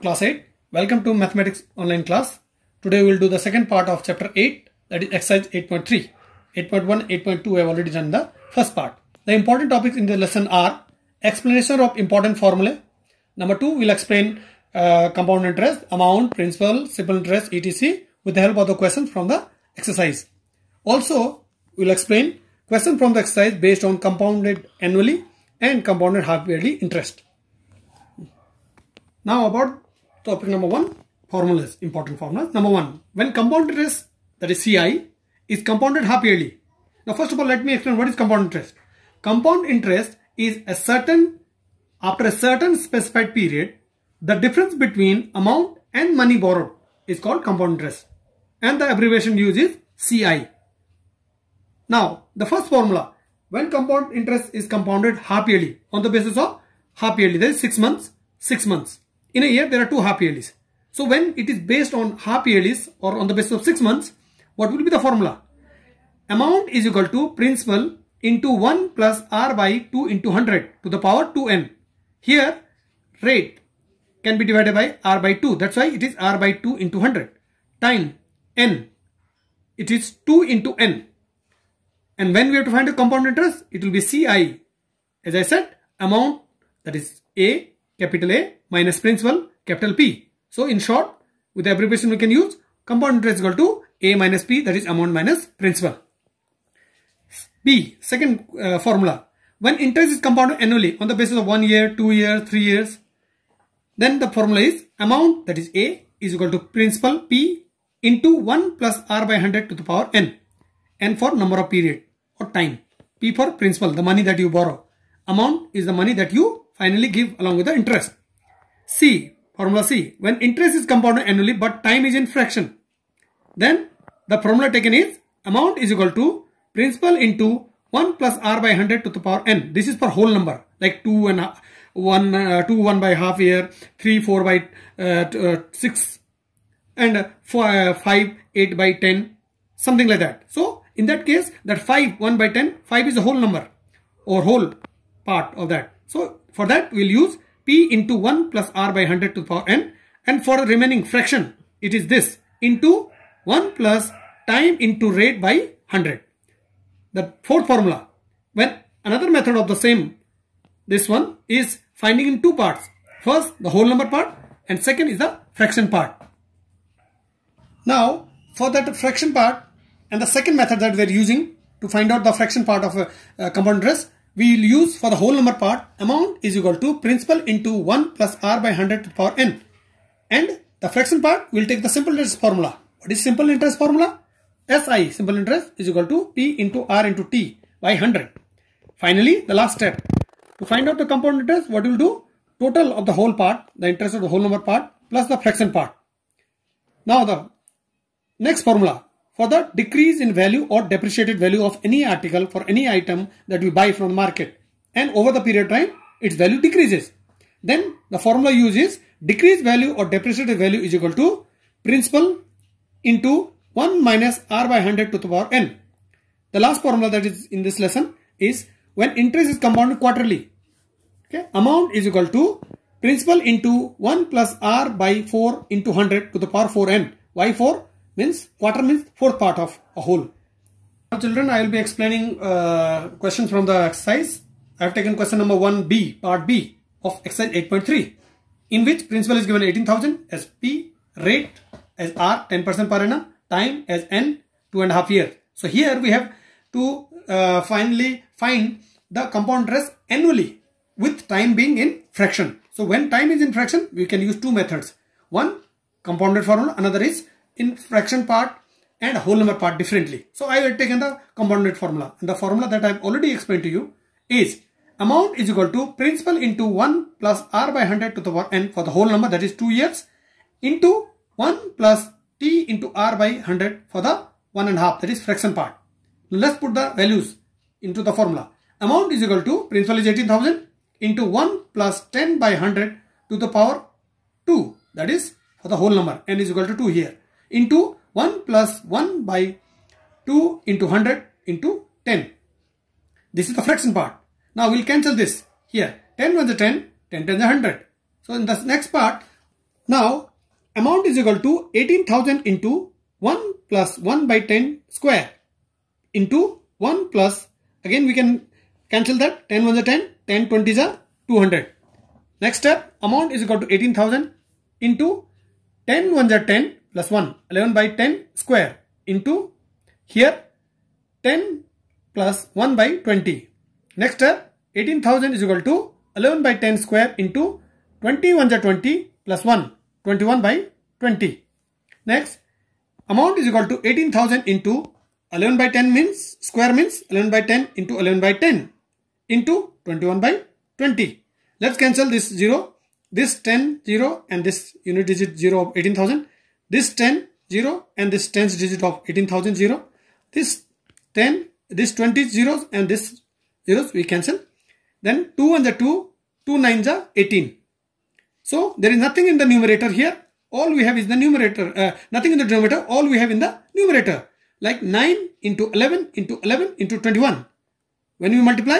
class 8. Welcome to mathematics online class. Today we will do the second part of chapter 8 that is exercise 8.3. 8.1, 8.2 I have already done the first part. The important topics in the lesson are explanation of important formulae. Number 2 we'll explain uh, compound interest, amount, principal, simple interest, etc. with the help of the questions from the exercise. Also we'll explain question from the exercise based on compounded annually and compounded half yearly interest. Now about topic number one, formulas, important formulas. Number one, when compound interest, that is CI, is compounded half yearly. Now, first of all, let me explain what is compound interest. Compound interest is a certain, after a certain specified period, the difference between amount and money borrowed is called compound interest. And the abbreviation used is CI. Now, the first formula, when compound interest is compounded half yearly on the basis of half yearly, that is 6 months, 6 months in a year there are two half yearlies. So when it is based on half yearlies or on the basis of 6 months, what will be the formula? Amount is equal to principal into 1 plus r by 2 into 100 to the power 2n. Here rate can be divided by r by 2. That's why it is r by 2 into 100 time n. It is 2 into n. And when we have to find the compound interest, it will be ci. As I said, amount that is a capital A minus principal capital P. So in short, with the abbreviation we can use compound interest equal to A minus P that is amount minus principal. B, second uh, formula. When interest is compounded annually on the basis of 1 year, 2 years, 3 years, then the formula is amount that is A is equal to principal P into 1 plus R by 100 to the power N. N for number of period or time. P for principal, the money that you borrow. Amount is the money that you annually give along with the interest. C, formula C, when interest is compounded annually but time is in fraction, then the formula taken is amount is equal to principal into 1 plus r by 100 to the power n. This is for whole number like 2 and 1, uh, 2 1 by half year, 3 4 by uh, uh 6 and 4, uh, 5 8 by 10 something like that. So in that case that 5 1 by 10 5 is a whole number or whole part of that. So for that, we'll use P into 1 plus R by 100 to the power n. And for the remaining fraction, it is this into 1 plus time into rate by 100. The fourth formula. When another method of the same, this one is finding in two parts. First, the whole number part and second is the fraction part. Now, for that fraction part and the second method that we are using to find out the fraction part of a, a compound interest, we will use for the whole number part amount is equal to principal into 1 plus r by 100 to the power n. And the fraction part we will take the simple interest formula. What is simple interest formula? SI simple interest is equal to P into R into T by 100. Finally the last step to find out the compound interest what we will do? Total of the whole part the interest of the whole number part plus the fraction part. Now the next formula for the decrease in value or depreciated value of any article for any item that we buy from the market. And over the period time, its value decreases. Then the formula used is decreased value or depreciated value is equal to principal into 1 minus r by 100 to the power n. The last formula that is in this lesson is when interest is compounded quarterly. Okay, amount is equal to principal into 1 plus r by 4 into 100 to the power 4n. Why 4? means quarter means fourth part of a whole. Now children, I will be explaining uh, questions from the exercise. I have taken question number 1b, part b of exercise 8.3 in which principal is given 18,000 as P, rate as R 10% per annum, time as N two and a half years. So here we have to uh, finally find the compound interest annually with time being in fraction. So when time is in fraction, we can use two methods. One compounded formula, another is in fraction part and whole number part differently. So I have taken the component formula. And the formula that I have already explained to you is amount is equal to principal into 1 plus r by 100 to the power n for the whole number that is 2 years into 1 plus t into r by 100 for the 1 and half that is fraction part. Now let's put the values into the formula. Amount is equal to principal is 18,000 into 1 plus 10 by 100 to the power 2 that is for the whole number n is equal to 2 here into 1 plus 1 by 2 into 100 into 10. This is the fraction part. Now we'll cancel this here. 10 ones are 10, 10 times 100. So in the next part, now amount is equal to 18,000 into 1 plus 1 by 10 square into 1 plus, again we can cancel that, 10 ones are 10, 10 20s are 200. Next step, amount is equal to 18,000 into 10 ones are 10, plus 1 11 by 10 square into here 10 plus 1 by 20 next uh, 18000 is equal to 11 by 10 square into 21 by 20 plus 1 21 by 20 next amount is equal to 18000 into 11 by 10 means square means 11 by 10 into 11 by 10 into 21 by 20 let's cancel this 0 this 10 0 and this unit digit 0 of 18000 this 10 0 and this 10th digit of 18,000 0. This 10, this 20 zeros and this zeros we cancel. Then 2 and the 2, 2 9s are 18. So there is nothing in the numerator here. All we have is the numerator, uh, nothing in the denominator, all we have in the numerator. Like 9 into 11 into 11 into 21. When we multiply,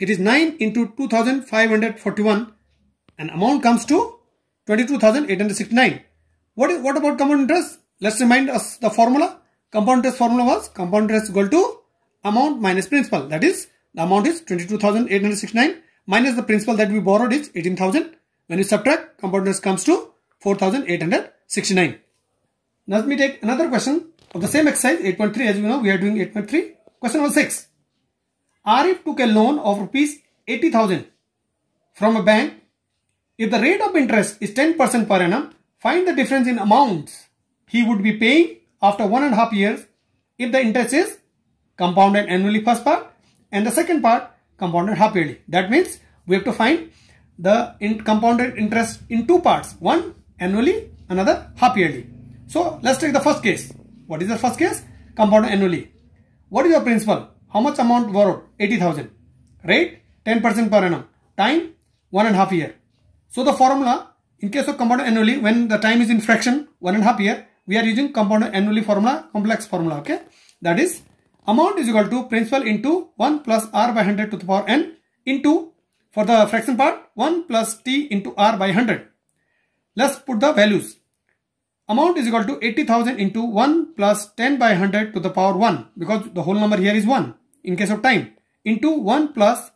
it is 9 into 2541 and amount comes to 22,869. What, is, what about compound interest? Let's remind us the formula. Compound interest formula was compound interest equal to amount minus principal. That is, the amount is 22,869 minus the principal that we borrowed is 18,000. When you subtract, compound interest comes to 4,869. Now let me take another question of the same exercise 8.3 as you know we are doing 8.3. Question number 6. R F took a loan of rupees 80,000 from a bank. If the rate of interest is 10% per annum, Find the difference in amounts he would be paying after one and a half years if the interest is compounded annually first part and the second part compounded half yearly. That means we have to find the in compounded interest in two parts. One annually, another half yearly. So let's take the first case. What is the first case? Compounded annually. What is your principal? How much amount borrowed? 80,000. Rate 10% per annum. Time one and a half year. So the formula in case of compound annually, when the time is in fraction, one and a half year, we are using compound annually formula, complex formula, okay? That is, amount is equal to principal into 1 plus r by 100 to the power n into, for the fraction part, 1 plus t into r by 100. Let's put the values. Amount is equal to 80,000 into 1 plus 10 by 100 to the power 1 because the whole number here is 1 in case of time into 1 plus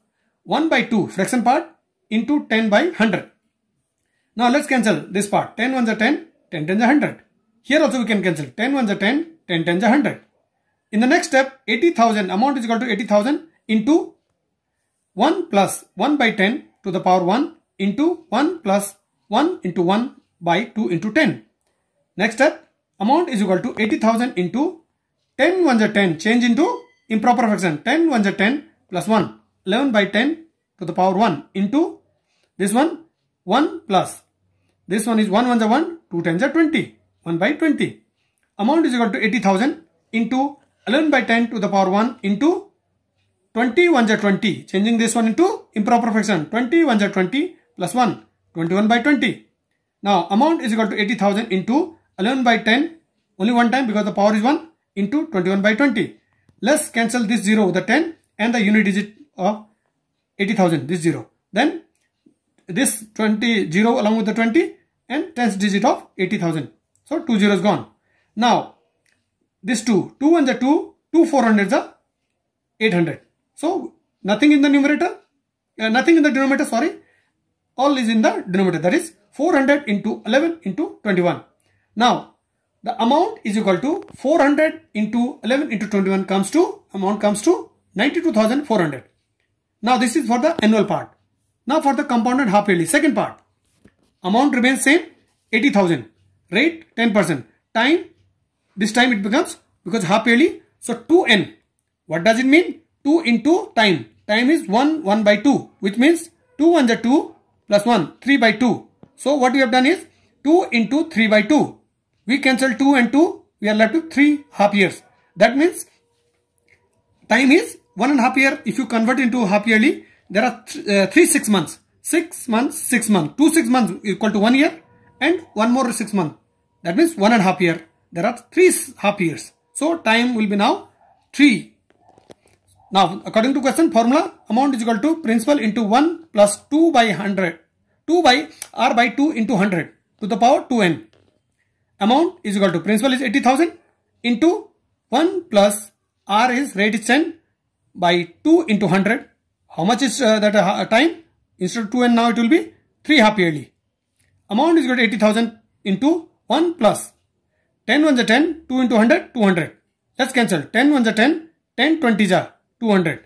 1 by 2 fraction part into 10 by 100. Now let's cancel this part. 10 ones are 10, 10 tens are 100. Here also we can cancel. 10 ones are 10, 10 tens are 100. In the next step, 80,000 amount is equal to 80,000 into 1 plus 1 by 10 to the power 1 into 1 plus 1 into 1 by 2 into 10. Next step, amount is equal to 80,000 into 10 ones are 10 change into improper fraction 10 ones are 10 plus 1 11 by 10 to the power 1 into this one 1 plus this one is 1 ones are 1, 2 tens are 20, 1 by 20. Amount is equal to 80,000 into 11 by 10 to the power 1 into 20 ones are 20. Changing this one into improper fraction. 20 ones are 20 plus 1, 21 by 20. Now amount is equal to 80,000 into 11 by 10 only one time because the power is 1 into 21 by 20. Let's cancel this 0 the 10 and the unit digit of 80,000 this 0. Then this 20 0 along with the 20 and tenth digit of 80,000. So two zeros gone. Now this 2, 2 and the 2, 2 400s are 800. So nothing in the numerator, uh, nothing in the denominator, sorry. All is in the denominator that is 400 into 11 into 21. Now the amount is equal to 400 into 11 into 21 comes to amount comes to 92,400. Now this is for the annual part. Now for the compounded half yearly second part amount remains same 80,000 Rate 10% time this time it becomes because half yearly so 2n what does it mean 2 into time time is 1 1 by 2 which means 2 1 the 2 plus 1 3 by 2 so what we have done is 2 into 3 by 2 we cancel 2 and 2 we are left with 3 half years that means time is one and half year if you convert into half yearly there are th uh, 3 6 months 6 months, 6 months. 2 6 months equal to 1 year and one more 6 months. That means one and half year. There are 3 half years. So time will be now 3. Now according to question formula amount is equal to principal into 1 plus 2 by 100. 2 by r by 2 into 100 to the power 2n. Amount is equal to principal is 80,000 into 1 plus r is rate is 10 by 2 into 100. How much is uh, that uh, time? Instead of 2 and now it will be 3 half yearly. Amount is equal to 80,000 into 1 plus 10 ones are 10, 2 into 100, 200. Let's cancel. 10 ones are 10, 10 20s are 200.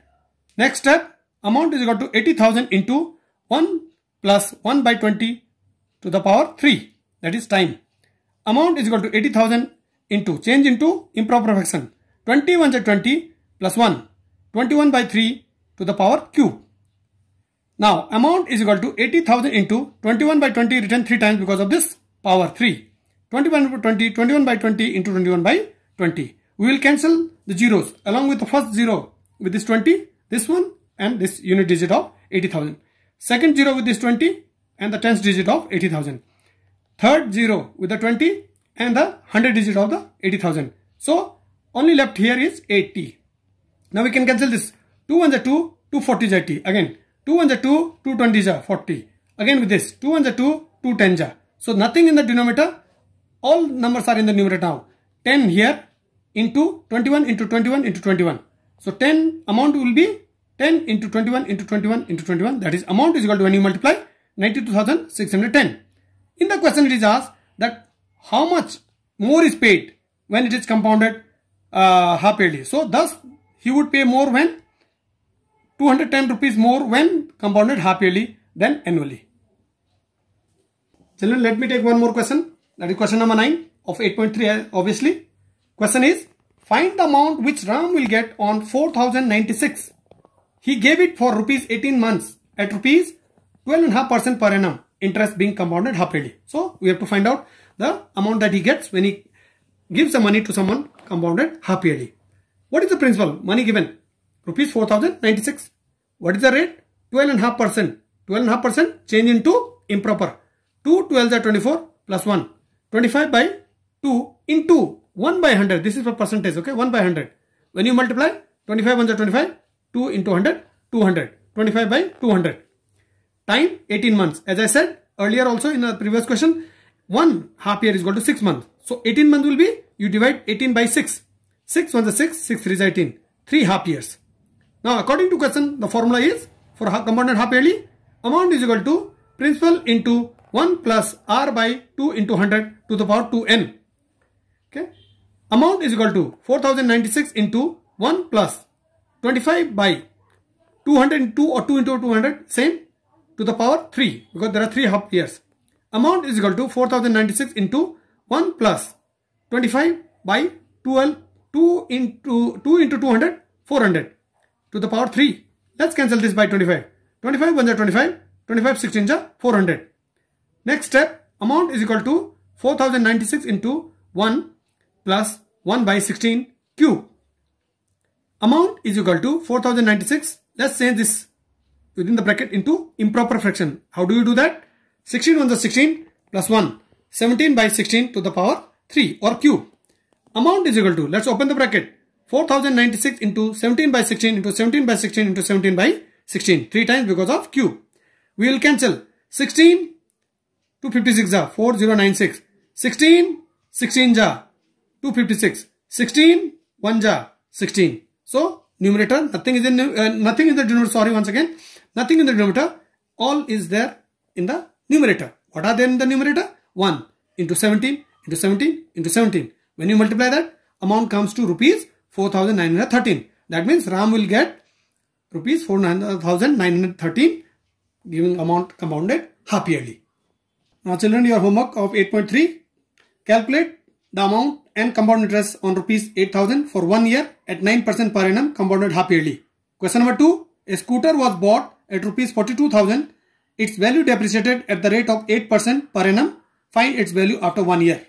Next step, amount is equal to 80,000 into 1 plus 1 by 20 to the power 3. That is time. Amount is equal to 80,000 into change into improper fraction. 20 ones are 20 plus 1. 21 by 3 to the power cube. Now amount is equal to 80,000 into 21 by 20 written 3 times because of this power 3. 21 by 20, 21 by 20 into 21 by 20. We will cancel the zeros along with the first zero with this 20, this one and this unit digit of 80,000. Second zero with this 20 and the tens digit of 80,000. Third zero with the 20 and the 100 digit of the 80,000. So only left here is 80. Now we can cancel this. 2 ones 2, 2 40 is 80. Again 2 and the 2, 2 ja, 40. Again with this, 2 and the 2, 2 ja. So nothing in the denominator, all numbers are in the numerator now. 10 here into 21 into 21 into 21. So 10 amount will be 10 into 21 into 21 into 21. That is amount is equal to when you multiply 92,610. In the question it is asked that how much more is paid when it is compounded uh, half yearly. So thus he would pay more when 210 rupees more when compounded half yearly than annually. Children, let me take one more question. That is question number 9 of 8.3 obviously. Question is, find the amount which Ram will get on 4096. He gave it for rupees 18 months at rupees 12.5% per annum interest being compounded half yearly. So we have to find out the amount that he gets when he gives the money to someone compounded half yearly. What is the principal? Money given. Rupees 4096. What is the rate? half percent half percent change into improper. 2 12 24 plus 1. 25 by 2 into 1 by 100. This is for percentage. Okay. 1 by 100. When you multiply 25 1 25. 2 into 100. 200. 25 by 200. Time 18 months. As I said earlier also in the previous question. 1 half year is equal to 6 months. So 18 months will be you divide 18 by 6. 6 1 is 6. 6 3 is 18. 3 half years. Now according to question the formula is for component half yearly amount is equal to principal into 1 plus r by 2 into 100 to the power 2n. Okay. Amount is equal to 4096 into 1 plus 25 by 202 or 2 into 200 same to the power 3 because there are 3 half years. Amount is equal to 4096 into 1 plus 25 by 12 2 into 2 into 200 400 to the power 3. Let's cancel this by 25. 25 1 25, 25 16 ja 400. Next step, amount is equal to 4096 into 1 plus 1 by 16 cube. Amount is equal to 4096. Let's change this within the bracket into improper fraction. How do you do that? 16 1 16 plus 1. 17 by 16 to the power 3 or cube. Amount is equal to, let's open the bracket, 4096 into 17 by 16 into 17 by 16 into 17 by 16. Three times because of Q. We will cancel 16 to 56 are 4096. 16, 16 ja 256. 16, 1 16. So numerator nothing is in uh, nothing in the denominator. Sorry once again, nothing in the denominator. All is there in the numerator. What are there in the numerator? 1 into 17 into 17 into 17. When you multiply that, amount comes to rupees 4913. That means Ram will get rupees 4913 giving amount compounded half yearly. Now children your homework of 8.3 calculate the amount and compound interest on rupees 8000 for one year at 9% per annum compounded half yearly. Question number 2 a scooter was bought at rupees 42000 its value depreciated at the rate of 8% per annum find its value after one year.